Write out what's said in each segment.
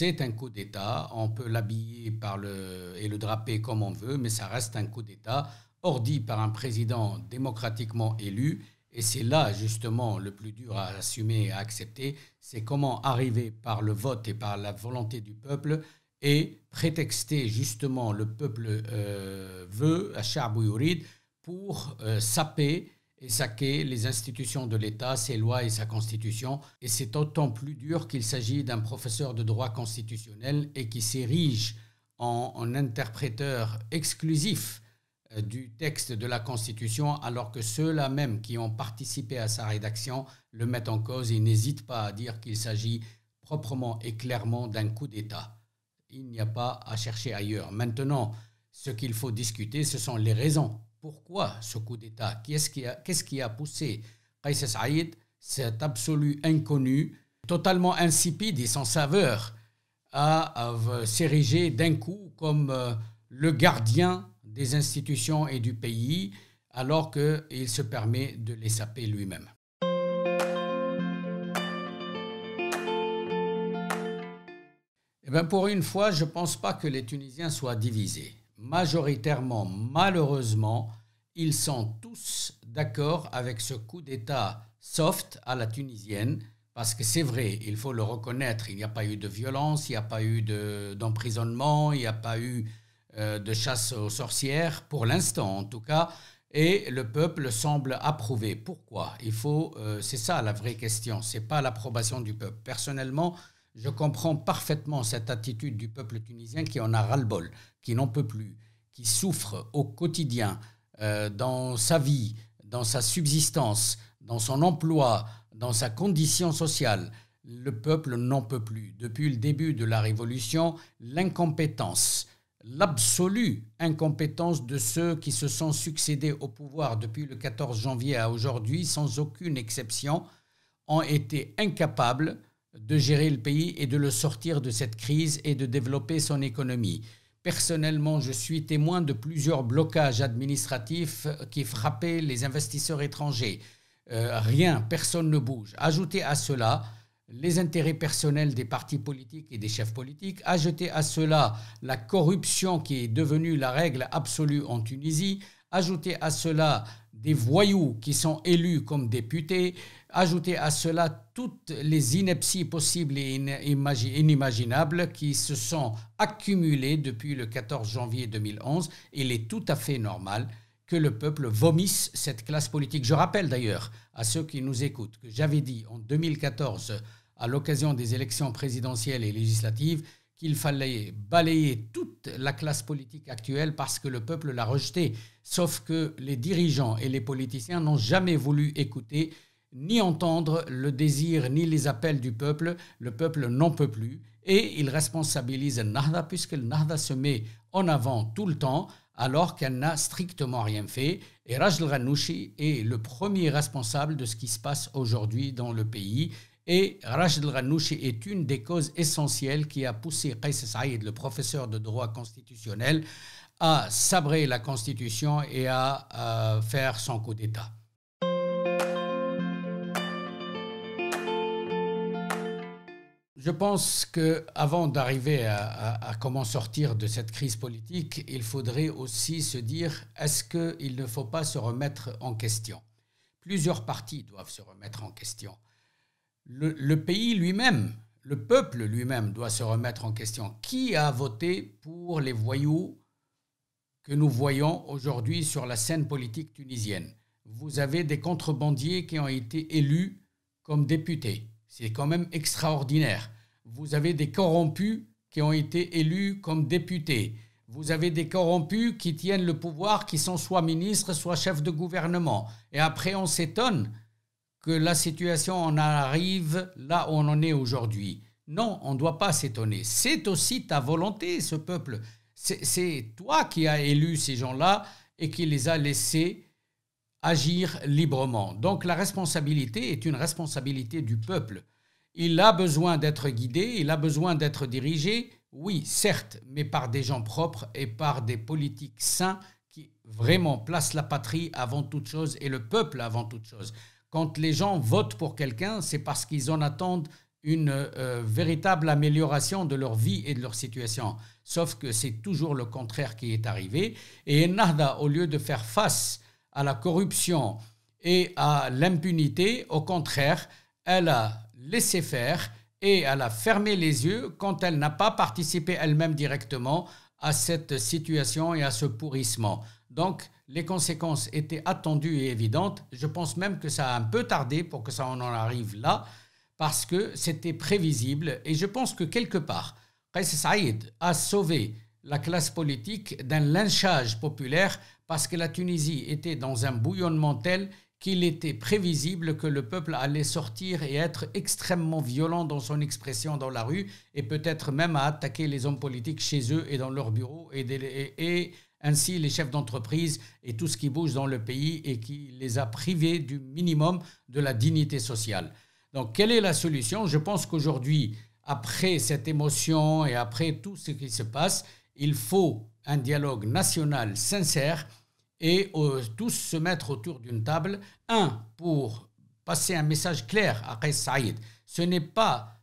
c'est un coup d'État. On peut l'habiller et le draper comme on veut, mais ça reste un coup d'État ordi par un président démocratiquement élu. Et c'est là justement le plus dur à assumer et à accepter, c'est comment arriver par le vote et par la volonté du peuple et prétexter justement le peuple veut, à Yurid, pour euh, saper et saquer les institutions de l'État, ses lois et sa constitution, et c'est d'autant plus dur qu'il s'agit d'un professeur de droit constitutionnel et qui s'érige en, en, interpréteur exclusif euh, du texte de la Constitution, alors que ceux-là même qui ont participé à sa rédaction le mettent en cause et n'hésitent pas à dire qu'il s'agit proprement et clairement d'un coup d'État. Il n'y a pas à chercher ailleurs. Maintenant, ce qu'il faut discuter, ce sont les raisons pourquoi ce coup d'État Qu'est-ce qui, a poussé Kais Saïd, cet absolu inconnu, totalement insipide et sans saveur, à, s'ériger d'un coup comme euh, le gardien des institutions et du pays, alors qu'il se permet de les saper lui-même. Eh bien, pour une fois, je ne pense pas que les Tunisiens soient divisés majoritairement, malheureusement, ils sont tous d'accord avec ce coup d'État soft à la tunisienne, parce que c'est vrai, il faut le reconnaître, il n'y a pas eu de violence, il n'y a pas eu d'emprisonnement, il n'y a pas eu euh, de chasse aux sorcières, pour l'instant en tout cas, et le peuple semble approuver. Pourquoi Il faut, euh, c'est ça la vraie question, c'est pas l'approbation du peuple. Personnellement, je comprends parfaitement cette attitude du peuple tunisien qui en a ras-le-bol, qui n'en peut plus, qui souffre au quotidien, euh, dans sa vie, dans sa subsistance, dans son emploi, dans sa condition sociale. Le peuple n'en peut plus. Depuis le début de la révolution, l'incompétence, l'absolue incompétence de ceux qui se sont succédés au pouvoir depuis le 14 janvier à aujourd'hui, sans aucune exception, ont été incapables de gérer le pays et de le sortir de cette crise et de développer son économie. Personnellement, je suis témoin de plusieurs blocages administratifs qui frappaient les investisseurs étrangers. Euh, rien, personne ne bouge. Ajoutez à cela les intérêts personnels des partis politiques et des chefs politiques, ajoutez à cela la corruption qui est devenue la règle absolue en Tunisie, ajoutez à cela des voyous qui sont élus comme députés, Ajoutez à cela toutes les inepties possibles et inimaginables qui se sont accumulées depuis le 14 janvier 2011, il est tout à fait normal que le peuple vomisse cette classe politique. Je rappelle d'ailleurs à ceux qui nous écoutent que j'avais dit en 2014, à l'occasion des élections présidentielles et législatives, qu'il fallait balayer toute la classe politique actuelle parce que le peuple l'a rejeté. Sauf que les dirigeants et les politiciens n'ont jamais voulu écouter ni entendre le désir ni les appels du peuple. Le peuple n'en peut plus et il responsabilise Nahda puisque Nahda se met en avant tout le temps alors qu'elle n'a strictement rien fait. Et Rajl Ghanouchi est le premier responsable de ce qui se passe aujourd'hui dans le pays. Et Rajl Ghanouchi est une des causes essentielles qui a poussé Qais Saïd, le professeur de droit constitutionnel, à sabrer la Constitution et à euh, faire son coup d'État. Je pense que avant d'arriver à, comment sortir de cette crise politique, il faudrait aussi se dire est-ce qu'il ne faut pas se remettre en question Plusieurs partis doivent se remettre en question. le pays lui-même, le peuple lui-même doit se remettre en question. Qui a voté pour les voyous que nous voyons aujourd'hui sur la scène politique tunisienne Vous avez des contrebandiers qui ont été élus comme députés c'est quand même extraordinaire. Vous avez des corrompus qui ont été élus comme députés. Vous avez des corrompus qui tiennent le pouvoir, qui sont soit ministres, soit chefs de gouvernement. Et après, on s'étonne que la situation en arrive là où on en est aujourd'hui. Non, on ne doit pas s'étonner. C'est aussi ta volonté, ce peuple. C'est toi qui as élu ces gens-là et qui les a laissés agir librement. Donc la responsabilité est une responsabilité du peuple. Il a besoin d'être guidé, il a besoin d'être dirigé, oui, certes, mais par des gens propres et par des politiques sains qui vraiment placent la patrie avant toute chose et le peuple avant toute chose. Quand les gens votent pour quelqu'un, c'est parce qu'ils en attendent une euh, véritable amélioration de leur vie et de leur situation. Sauf que c'est toujours le contraire qui est arrivé. Et Nahda, au lieu de faire face à la corruption et à l'impunité. Au contraire, elle a laissé faire et elle a fermé les yeux quand elle n'a pas participé elle-même directement à cette situation et à ce pourrissement. Donc, les conséquences étaient attendues et évidentes. Je pense même que ça a un peu tardé pour que ça en arrive là, parce que c'était prévisible. Et je pense que quelque part, Qais Saïd a sauvé la classe politique d'un lynchage populaire parce que la Tunisie était dans un bouillonnement tel qu'il était prévisible que le peuple allait sortir et être extrêmement violent dans son expression dans la rue et peut-être même à attaquer les hommes politiques chez eux et dans leurs bureaux et, et ainsi les chefs d'entreprise et tout ce qui bouge dans le pays et qui les a privés du minimum de la dignité sociale. Donc quelle est la solution Je pense qu'aujourd'hui, après cette émotion et après tout ce qui se passe, il faut un dialogue national sincère et euh, tous se mettre autour d'une table. Un, pour passer un message clair à Qais Saïd. Ce n'est pas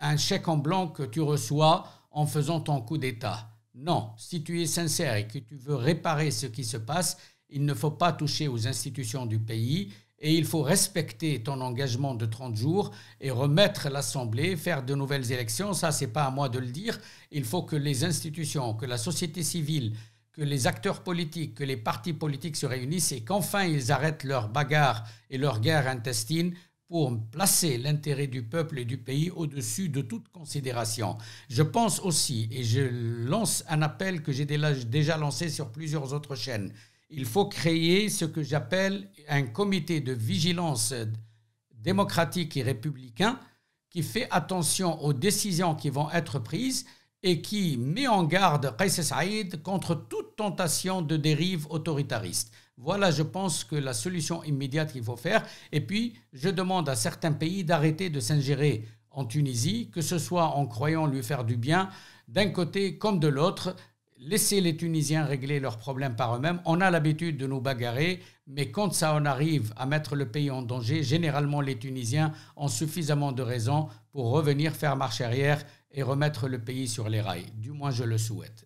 un chèque en blanc que tu reçois en faisant ton coup d'État. Non, si tu es sincère et que tu veux réparer ce qui se passe, il ne faut pas toucher aux institutions du pays et il faut respecter ton engagement de 30 jours et remettre l'Assemblée, faire de nouvelles élections. Ça, n'est pas à moi de le dire. Il faut que les institutions, que la société civile, que les acteurs politiques, que les partis politiques se réunissent et qu'enfin ils arrêtent leur bagarre et leur guerre intestine pour placer l'intérêt du peuple et du pays au-dessus de toute considération. Je pense aussi, et je lance un appel que j'ai déjà lancé sur plusieurs autres chaînes, il faut créer ce que j'appelle un comité de vigilance démocratique et républicain qui fait attention aux décisions qui vont être prises et qui met en garde Qais Saïd contre toute tentation de dérive autoritariste. Voilà, je pense que la solution immédiate qu'il faut faire. Et puis, je demande à certains pays d'arrêter de s'ingérer en Tunisie, que ce soit en croyant lui faire du bien, d'un côté comme de l'autre. laisser les Tunisiens régler leurs problèmes par eux-mêmes. On a l'habitude de nous bagarrer, mais quand ça en arrive à mettre le pays en danger, généralement les Tunisiens ont suffisamment de raisons pour revenir faire marche arrière et remettre le pays sur les rails. Du moins, je le souhaite.